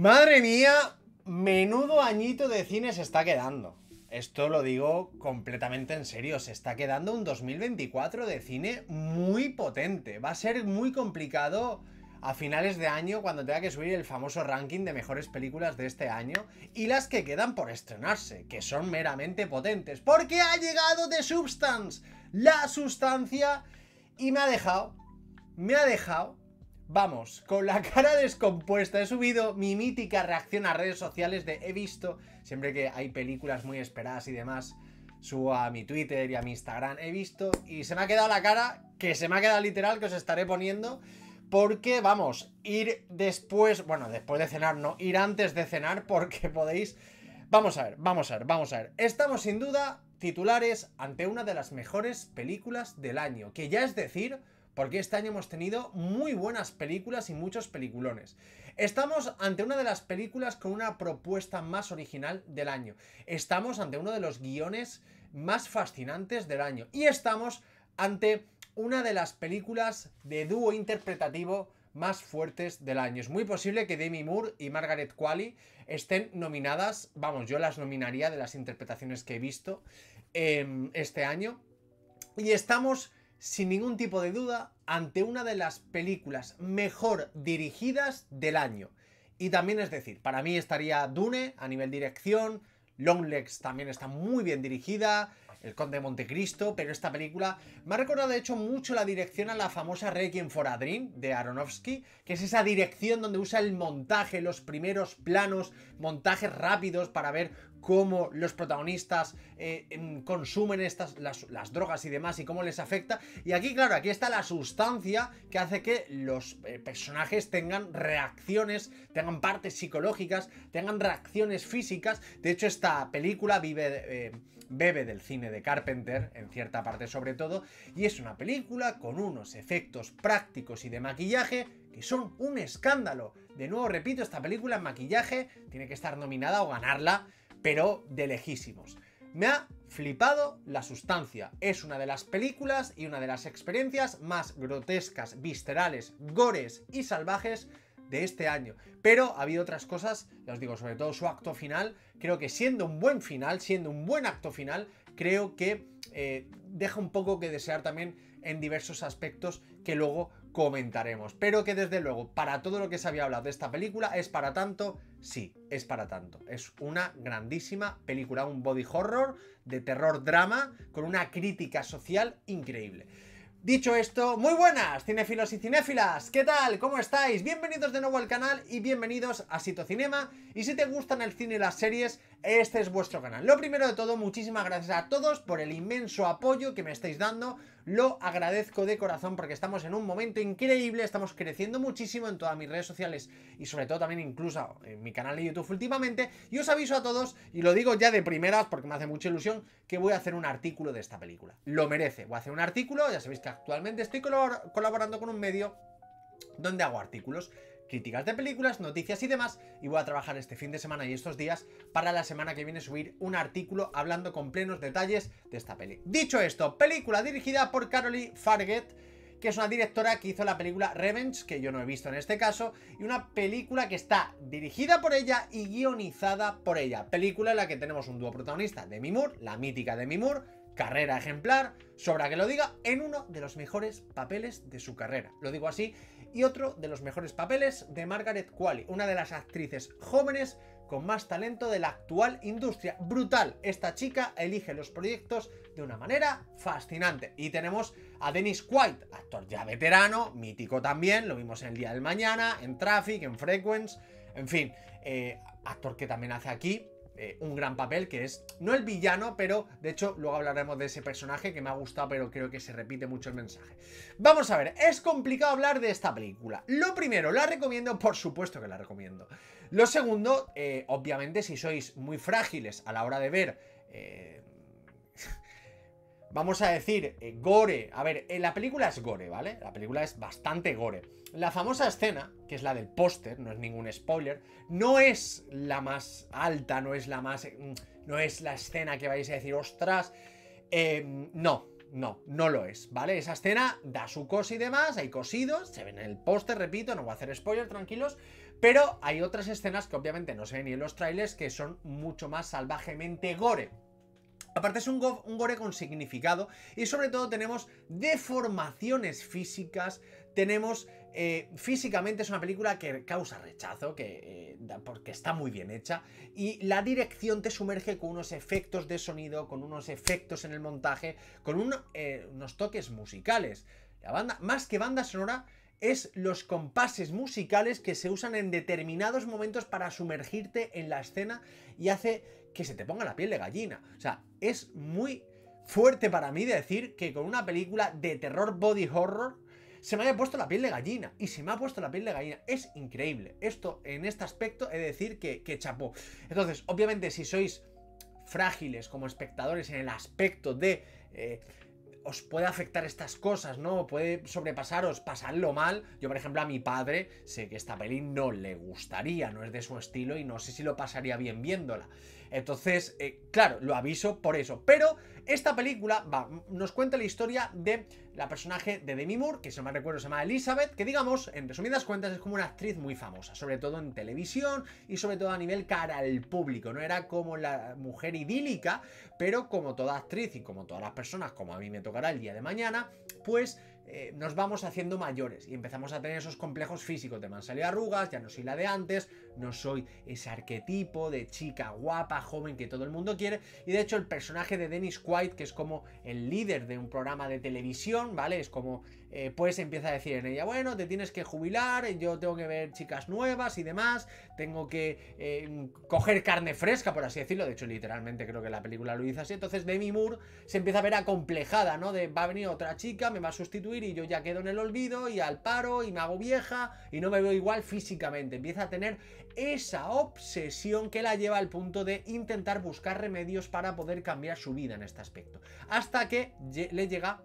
Madre mía, menudo añito de cine se está quedando. Esto lo digo completamente en serio, se está quedando un 2024 de cine muy potente. Va a ser muy complicado a finales de año cuando tenga que subir el famoso ranking de mejores películas de este año y las que quedan por estrenarse, que son meramente potentes, porque ha llegado de Substance, la sustancia, y me ha dejado, me ha dejado Vamos, con la cara descompuesta he subido mi mítica reacción a redes sociales de he visto, siempre que hay películas muy esperadas y demás, subo a mi Twitter y a mi Instagram, he visto y se me ha quedado la cara, que se me ha quedado literal, que os estaré poniendo, porque vamos, ir después, bueno, después de cenar no, ir antes de cenar porque podéis... Vamos a ver, vamos a ver, vamos a ver. Estamos sin duda titulares ante una de las mejores películas del año, que ya es decir porque este año hemos tenido muy buenas películas y muchos peliculones. Estamos ante una de las películas con una propuesta más original del año. Estamos ante uno de los guiones más fascinantes del año. Y estamos ante una de las películas de dúo interpretativo más fuertes del año. Es muy posible que Demi Moore y Margaret Qualley estén nominadas, vamos, yo las nominaría de las interpretaciones que he visto em, este año. Y estamos sin ningún tipo de duda ante una de las películas mejor dirigidas del año. Y también es decir, para mí estaría Dune a nivel dirección, Long Legs también está muy bien dirigida, El Conde de Montecristo, pero esta película me ha recordado de hecho mucho la dirección a la famosa Requiem for a Dream de Aronofsky, que es esa dirección donde usa el montaje, los primeros planos, montajes rápidos para ver cómo los protagonistas eh, em, consumen estas, las, drogas y demás y cómo les afecta. Y aquí, claro, aquí está la sustancia que hace que los eh, personajes tengan reacciones, tengan partes psicológicas, tengan reacciones físicas. De hecho, esta película vive, eh, bebe del cine de Carpenter, en cierta parte sobre todo, y es una película con unos efectos prácticos y de maquillaje que son un escándalo. De nuevo, repito, esta película en maquillaje tiene que estar nominada o ganarla pero de lejísimos. Me ha flipado la sustancia. Es una de las películas y una de las experiencias más grotescas, viscerales, gores y salvajes de este año. Pero ha habido otras cosas, ya os digo, sobre todo su acto final. Creo que siendo un buen final, siendo un buen acto final, creo que eh, deja un poco que desear también en diversos aspectos que luego comentaremos. Pero que desde luego, para todo lo que se había hablado de esta película, es para tanto, sí, es para tanto. Es una grandísima película, un body horror de terror drama con una crítica social increíble. Dicho esto, muy buenas cinéfilos y cinéfilas, ¿qué tal? ¿Cómo estáis? Bienvenidos de nuevo al canal y bienvenidos a Sitocinema. Cinema. Y si te gustan el cine y las series, este es vuestro canal. Lo primero de todo, muchísimas gracias a todos por el inmenso apoyo que me estáis dando. Lo agradezco de corazón porque estamos en un momento increíble, estamos creciendo muchísimo en todas mis redes sociales y sobre todo también incluso en mi canal de YouTube últimamente. Y os aviso a todos, y lo digo ya de primeras porque me hace mucha ilusión, que voy a hacer un artículo de esta película. Lo merece, voy a hacer un artículo, ya sabéis que actualmente estoy colaborando con un medio donde hago artículos críticas de películas, noticias y demás. Y voy a trabajar este fin de semana y estos días para la semana que viene subir un artículo hablando con plenos detalles de esta peli. Dicho esto, película dirigida por Caroline Farget que es una directora que hizo la película Revenge, que yo no he visto en este caso, y una película que está dirigida por ella y guionizada por ella. Película en la que tenemos un dúo protagonista, Demi Moore, la mítica Demi Moore, carrera ejemplar, sobra que lo diga, en uno de los mejores papeles de su carrera, lo digo así, y otro de los mejores papeles de Margaret Qualley, una de las actrices jóvenes con más talento de la actual industria. Brutal, esta chica elige los proyectos de una manera fascinante. Y tenemos a Dennis White, actor ya veterano, mítico también, lo vimos en El Día del Mañana, en Traffic, en Frequence, en fin, eh, actor que también hace aquí eh, un gran papel, que es no el villano, pero de hecho luego hablaremos de ese personaje que me ha gustado, pero creo que se repite mucho el mensaje. Vamos a ver, es complicado hablar de esta película. Lo primero, la recomiendo, por supuesto que la recomiendo. Lo segundo, eh, obviamente si sois muy frágiles a la hora de ver... Eh, vamos a decir, eh, gore. A ver, eh, la película es gore, ¿vale? La película es bastante gore. La famosa escena, que es la del póster, no es ningún spoiler, no es la más alta, no es la más... Eh, mm, no es la escena que vais a decir, ostras, em, no, no, no lo es, ¿vale? Esa escena da su cos y demás, hay cosidos, se ven en el póster, repito, no voy a hacer spoiler, tranquilos, pero hay otras escenas que obviamente no se ven ni en los trailers que son mucho más salvajemente gore. Aparte es un, gore con significado y sobre todo tenemos deformaciones físicas, tenemos eh, físicamente es una película que causa rechazo, que, eh, porque está muy bien hecha y la dirección te sumerge con unos efectos de sonido, con unos efectos en el montaje, con eh, unos toques musicales. La banda, más que banda sonora, es los compases musicales que se usan en determinados momentos para sumergirte en la escena y hace que se te ponga la piel de gallina. O sea, es muy fuerte para mí decir que con una película de terror body horror se me haya puesto la piel de gallina. Y se me ha puesto la piel de gallina. Es increíble. Esto, en este aspecto, he decir que, que chapó. Entonces, obviamente, si sois frágiles como espectadores en el aspecto de... Eh, os puede afectar estas cosas, ¿no? Puede sobrepasaros, pasarlo mal. Yo, por ejemplo, a mi padre sé que esta peli no le gustaría, no es de su estilo y no sé si lo pasaría bien viéndola. Entonces, eh, claro, lo aviso por eso. Pero esta película nos cuenta la historia de la personaje de Demi Moore, que si no me recuerdo se llama Elizabeth, que digamos, en resumidas cuentas, es como una actriz muy famosa, sobre todo en televisión y sobre todo a nivel cara al público. No era como la mujer idílica, pero como toda actriz y como todas las personas, como a mí me tocará el día de mañana, pues eh, nos vamos haciendo mayores y empezamos a tener esos complejos físicos de me han arrugas, ya no soy la de antes, no soy ese arquetipo de chica guapa, joven que todo el mundo quiere. Y de hecho el personaje de Dennis White, que es como el líder de un programa de televisión, ¿vale? Es como eh, pues empieza a decir en ella, bueno, te tienes que jubilar, eh, yo tengo que ver chicas nuevas y demás, tengo que eh, coger carne fresca, por así decirlo, de hecho literalmente creo que la película lo dice así, entonces Demi Moore se empieza a ver acomplejada, ¿no? De va a venir otra chica, me va a sustituir y yo ya quedo en el olvido y al paro y me hago vieja y no me veo igual físicamente, empieza a tener esa obsesión que la lleva al punto de intentar buscar remedios para poder cambiar su vida en este aspecto, hasta que le llega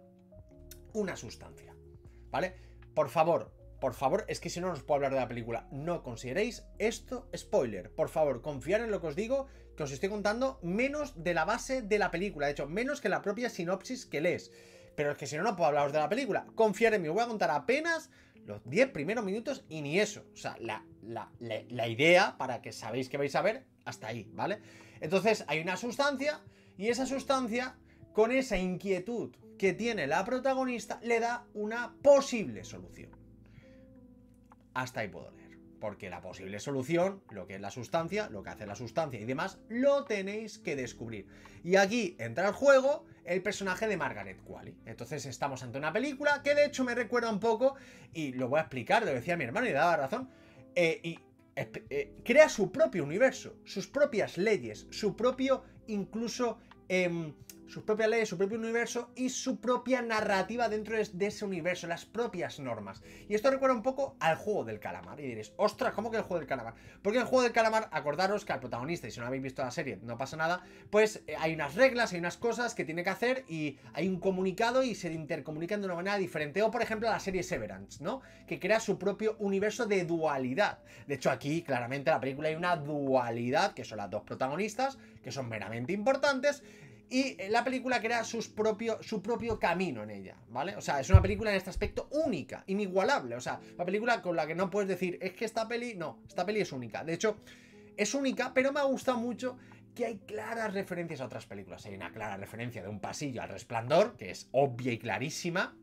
una sustancia. ¿vale? Por favor, por favor, es que si no, nos puedo hablar de la película. No consideréis esto spoiler. Por favor, confiar en lo que os digo, que os estoy contando menos de la base de la película. De hecho, menos que la propia sinopsis que lees. Pero es que si no, no puedo hablaros de la película. Confiar en mí, os voy a contar apenas los 10 primeros minutos y ni eso. O sea, la, la idea, para que sabéis que vais a ver, hasta ahí, ¿vale? Entonces, hay una sustancia y esa sustancia, con esa inquietud que tiene la protagonista le da una posible solución. Hasta ahí puedo leer. Porque la posible solución, lo que es la sustancia, lo que hace la sustancia y demás, lo tenéis que descubrir. Y aquí entra al juego el personaje de Margaret Qualley. Entonces estamos ante una película que de hecho me recuerda un poco, y lo voy a explicar, lo decía mi hermano y daba razón, eh, y eh, crea su propio universo, sus propias leyes, su propio incluso Em, sus propias leyes, su propio universo y su propia narrativa dentro de ese universo, las propias normas. Y esto recuerda un poco al juego del calamar. Y diréis, ostras, ¿cómo que el juego del calamar? Porque el juego del calamar, acordaros que al protagonista, y si no habéis visto la serie, no pasa nada, pues eh, hay unas reglas, hay unas cosas que tiene que hacer y hay un comunicado y se intercomunican de una manera diferente. O por ejemplo la serie Severance, ¿no? Que crea su propio universo de dualidad. De hecho aquí claramente en la película hay una dualidad, que son las dos protagonistas, que son meramente importantes, y la película crea propio, su propio camino en ella, ¿vale? O sea, es una película en este aspecto única, inigualable, o sea, una película con la que no puedes decir, es que esta peli, no, esta peli es única, de hecho, es única, pero me ha gustado mucho que hay claras referencias a otras películas, hay una clara referencia de un pasillo al resplandor, que es obvia y clarísima,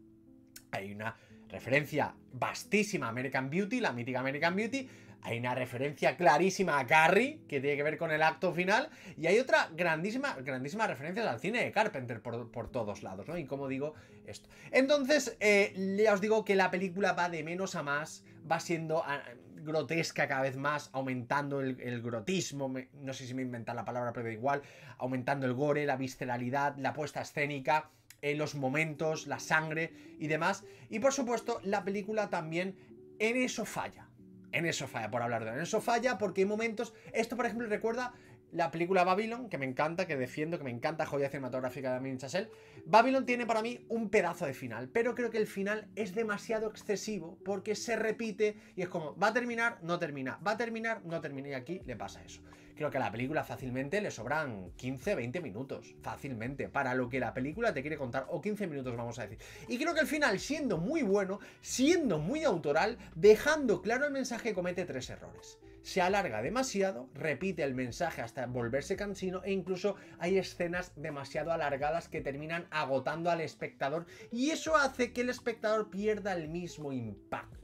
hay una referencia vastísima a American Beauty, la mítica American Beauty, hay una referencia clarísima a Carrie, que tiene que ver con el acto final, y hay otra grandísima, referencia referencia al cine de Carpenter por, todos lados, ¿no? Y como digo, esto. Entonces, eh, ya os digo que la película va de menos a más, va siendo ah, grotesca cada vez más, aumentando el, grotismo, no sé si me inventan la palabra, pero da igual, aumentando el gore, la visceralidad, la puesta escénica, eh, los momentos, la sangre y demás. Y por supuesto, la película también en eso falla en eso falla, por hablar de en eso falla, porque hay momentos. Esto, por ejemplo, recuerda la película Babylon, que me encanta, que defiendo, que me encanta, joya cinematográfica de Amin Chassel. Babylon tiene para mí un pedazo de final, pero creo que el final es demasiado excesivo porque se repite y es como, va a terminar, no termina, va a terminar, no termina, y aquí le pasa eso. Creo que a la película fácilmente le sobran 15, 20 minutos. Fácilmente. Para lo que la película te quiere contar. O 15 minutos, vamos a decir. Y creo que el final, siendo muy bueno, siendo muy autoral, dejando claro el mensaje, comete tres errores. Se alarga demasiado, repite el mensaje hasta volverse cansino e incluso hay escenas demasiado alargadas que terminan agotando al espectador y eso hace que el espectador pierda el mismo impacto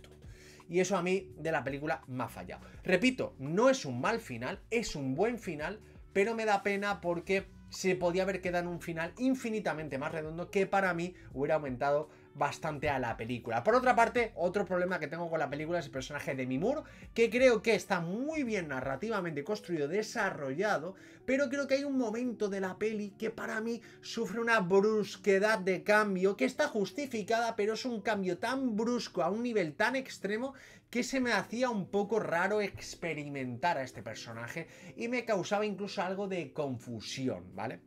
y eso a mí de la película me ha fallado. Repito, no es un mal final, es un buen final, pero me da pena porque se podía haber quedado en un final infinitamente más redondo que para mí hubiera aumentado bastante a la película. Por otra parte, otro problema que tengo con la película es el personaje de Mimur, que creo que está muy bien narrativamente construido, desarrollado, pero creo que hay un momento de la peli que para mí sufre una brusquedad de cambio que está justificada, pero es un cambio tan brusco, a un nivel tan extremo, que se me hacía un poco raro experimentar a este personaje y me causaba incluso algo de confusión, ¿vale?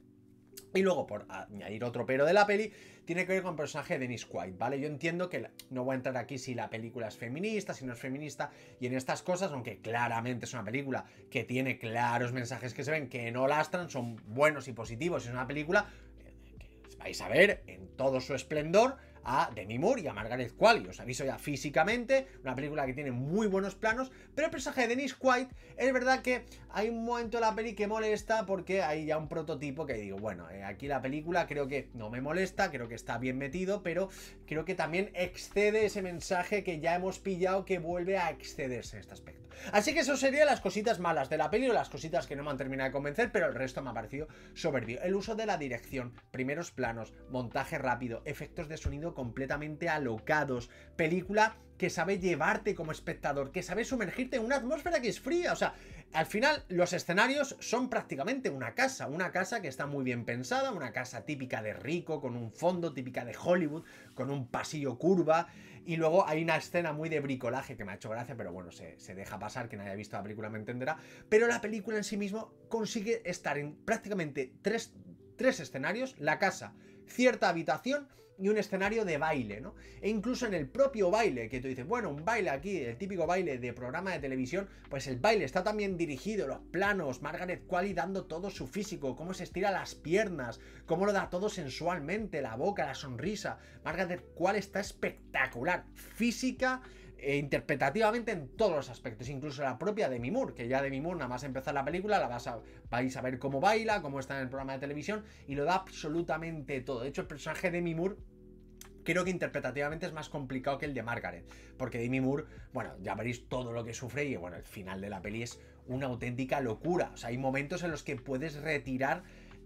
Y luego, por añadir otro pero de la peli, tiene que ver con el personaje de Dennis White, ¿vale? Yo entiendo que no voy a entrar aquí si la película es feminista, si no es feminista, y en estas cosas, aunque claramente es una película que tiene claros mensajes que se ven, que no lastran, son buenos y positivos, es una película eh, que vais a ver en todo su esplendor, a Demi Moore y a Margaret Qualley. Os aviso ya físicamente, una película que tiene muy buenos planos, pero el personaje de Denis White es verdad que hay un momento de la peli que molesta porque hay ya un prototipo que digo, bueno, eh, aquí la película creo que no me molesta, creo que está bien metido, pero creo que también excede ese mensaje que ya hemos pillado que vuelve a excederse en este aspecto. Así que eso sería las cositas malas de la peli o las cositas que no me han terminado de convencer, pero el resto me ha parecido soberbio. El uso de la dirección, primeros planos, montaje rápido, efectos de sonido completamente alocados. Película que sabe llevarte como espectador, que sabe sumergirte en una atmósfera que es fría. O sea, al final los escenarios son prácticamente una casa, una casa que está muy bien pensada, una casa típica de rico, con un fondo típica de Hollywood, con un pasillo curva. Y luego hay una escena muy de bricolaje que me ha hecho gracia, pero bueno, se, deja pasar, que nadie haya visto la película me entenderá. Pero la película en sí mismo consigue estar en prácticamente tres, tres escenarios, la casa, cierta habitación y un escenario de baile, ¿no? E incluso en el propio baile, que tú dices, bueno, un baile aquí, el típico baile de programa de televisión, pues el baile está también dirigido, los planos, Margaret Qualley dando todo su físico, cómo se estira las piernas, cómo lo da todo sensualmente, la boca, la sonrisa. Margaret Qualley está espectacular, física, e interpretativamente en todos los aspectos, incluso la propia de Mimur, que ya de Mimur, nada más empezar la película, la vas a, vais a ver cómo baila, cómo está en el programa de televisión, y lo da absolutamente todo. De hecho, el personaje de Mimur, creo que interpretativamente es más complicado que el de Margaret, porque Demi Moore, bueno, ya veréis todo lo que sufre y bueno, el final de la peli es una auténtica locura. O sea, hay momentos en los que puedes retirar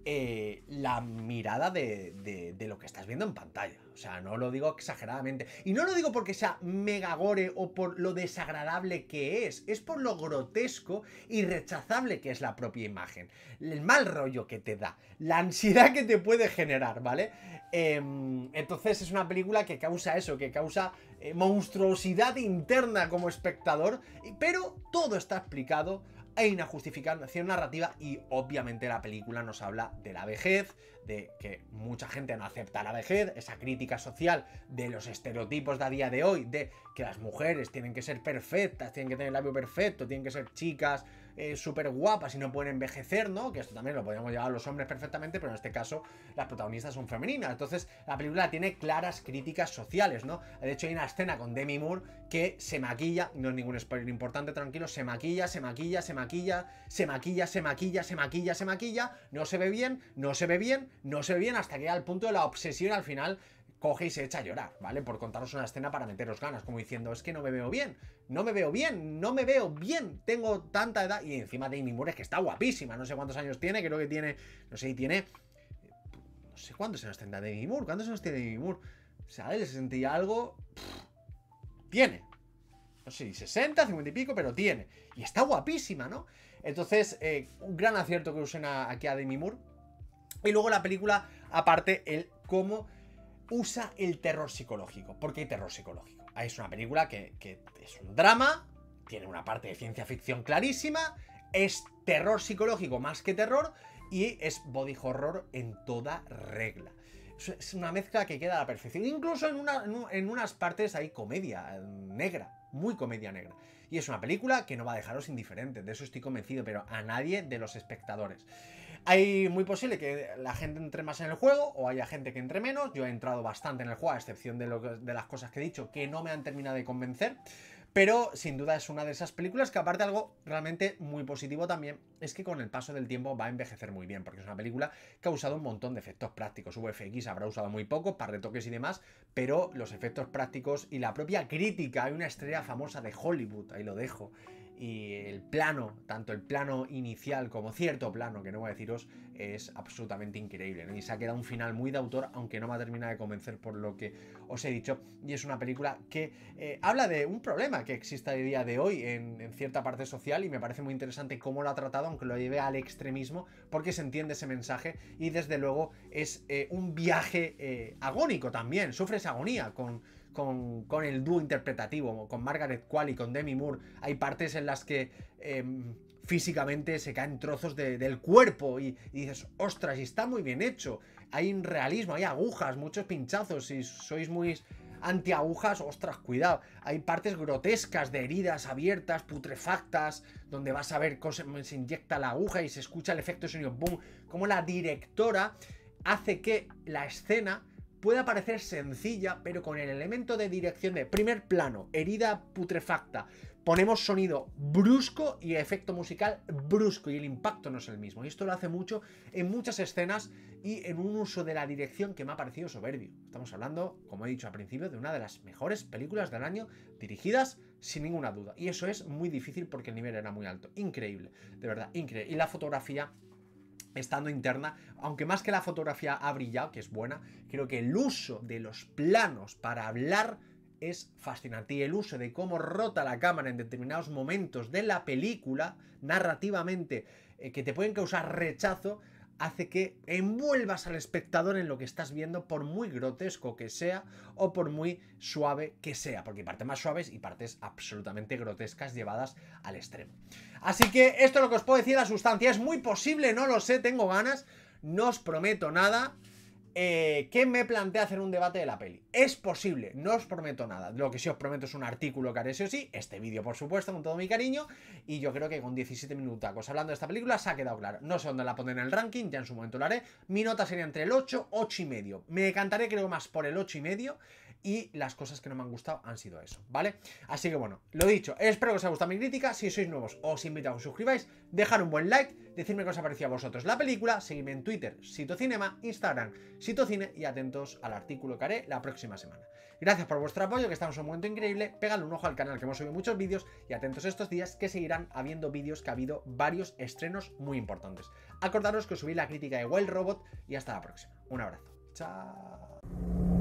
eh, la mirada de, lo que estás viendo en pantalla. O sea, no lo digo exageradamente. Y no lo digo porque sea mega gore o por lo desagradable que es, es por lo grotesco y rechazable que es la propia imagen. El mal rollo que te da, la ansiedad que te puede generar, ¿vale? Em, entonces es una película que causa eso, que causa eh, monstruosidad interna como espectador, pero todo está explicado e una narrativa y obviamente la película nos habla de la vejez, de que mucha gente no acepta la vejez, esa crítica social de los estereotipos de a día de hoy, de que las mujeres tienen que ser perfectas, tienen que tener el labio perfecto, tienen que ser chicas eh, súper guapas y no pueden envejecer, ¿no? Que esto también lo podríamos llevar a los hombres perfectamente, pero en este caso las protagonistas son femeninas. Entonces la película tiene claras críticas sociales, ¿no? De hecho hay una escena con Demi Moore que se maquilla, no es ningún spoiler importante, tranquilo, se maquilla, se maquilla, se maquilla, se maquilla, se maquilla, se maquilla, se maquilla, no se ve bien, no se ve bien, no se ve bien, hasta que llega al punto de la obsesión al final coge y se echa a llorar, ¿vale? Por contaros una escena para meteros ganas, como diciendo, es que no me veo bien, no me veo bien, no me veo bien, tengo tanta edad. Y encima Demi Moore es que está guapísima, no sé cuántos años tiene, creo que tiene, no sé, tiene... No sé cuántos años tendrá Demi Moore, cuántos años tiene Demi Moore. ¿sabes? sea, él algo... tiene. No sé, 60, 50 y pico, pero tiene. Y está guapísima, ¿no? Entonces, eh, un gran acierto que usen aquí a Demi Moore. Y luego la película, aparte, el cómo usa el terror psicológico. porque hay terror psicológico? Es una película que, es un drama, tiene una parte de ciencia ficción clarísima, es terror psicológico más que terror y es body horror en toda regla. Es una mezcla que queda a la perfección. Incluso en, en unas partes hay comedia eh, negra, muy comedia negra. Y es una película que no va a dejaros indiferentes, de eso estoy convencido, pero a nadie de los espectadores. Hay muy posible que la gente entre más en el juego o haya gente que entre menos. Yo he entrado bastante en el juego, a excepción de, las cosas que he dicho que no me han terminado de convencer. Pero sin duda es una de esas películas que aparte algo realmente muy positivo también es que con el paso del tiempo va a envejecer muy bien, porque es una película que ha usado un montón de efectos prácticos. VFX habrá usado muy poco, par de toques y demás, pero los efectos prácticos y la propia crítica, hay una estrella famosa de Hollywood, ahí lo dejo, y el plano, tanto el plano inicial como cierto plano, que no voy a deciros, es absolutamente increíble. Y se ha quedado un final muy de autor, aunque no me ha terminado de convencer por lo que os he dicho. Y es una película que eh, habla de un problema que existe a día de hoy en, cierta parte social y me parece muy interesante cómo lo ha tratado, aunque lo lleve al extremismo, porque se entiende ese mensaje y desde luego es eh, un viaje eh, agónico también, sufres agonía con con, el dúo interpretativo, con Margaret Qualley y con Demi Moore. Hay partes en las que em, físicamente se caen trozos del cuerpo y, dices, ostras, y está muy bien hecho. Hay un realismo, hay agujas, muchos pinchazos. Si sois muy antiagujas, ostras, cuidado. Hay partes grotescas de heridas abiertas, putrefactas, donde vas a ver cómo se inyecta la aguja y se escucha el efecto sonido boom. Como la directora hace que la escena Puede parecer sencilla, pero con el elemento de dirección de primer plano, herida putrefacta, ponemos sonido brusco y efecto musical brusco y el impacto no es el mismo. Y esto lo hace mucho en muchas escenas y en un uso de la dirección que me ha parecido soberbio. Estamos hablando, como he dicho al principio, de una de las mejores películas del año dirigidas sin ninguna duda. Y eso es muy difícil porque el nivel era muy alto. Increíble, de verdad, increíble. Y la fotografía estando interna, aunque más que la fotografía ha brillado, que es buena, creo que el uso de los planos para hablar es fascinante y el uso de cómo rota la cámara en determinados momentos de la película narrativamente eh, que te pueden causar rechazo hace que envuelvas al espectador en lo que estás viendo, por muy grotesco que sea o por muy suave que sea, porque hay partes más suaves y partes absolutamente grotescas llevadas al extremo. Así que esto es lo que os puedo decir, la sustancia es muy posible, no lo sé, tengo ganas, no os prometo nada eh, que me plantea hacer un debate de la peli. Es posible, no os prometo nada. Lo que sí os prometo es un artículo que haré sí sí, este vídeo por supuesto, con todo mi cariño, y yo creo que con 17 minutacos hablando de esta película se ha quedado claro. No sé dónde la pondré en el ranking, ya en su momento lo haré. Mi nota sería entre el 8, 8 y medio. Me decantaré creo más por el 8 y medio y las cosas que no me han gustado han sido eso, ¿vale? Así que bueno, lo dicho, espero que os haya gustado mi crítica, si sois nuevos os invito a que os suscribáis, dejar un buen like, decirme qué os ha parecido a vosotros la película, seguidme en Twitter, Sitocinema, Instagram, Sitocine y atentos al artículo que haré la próxima semana. Gracias por vuestro apoyo, que estamos en un momento increíble, pégale un ojo al canal que hemos subido muchos vídeos y atentos estos días que seguirán habiendo vídeos que ha habido varios estrenos muy importantes. Acordaros que os subí la crítica de Wild Robot y hasta la próxima. Un abrazo. Chao.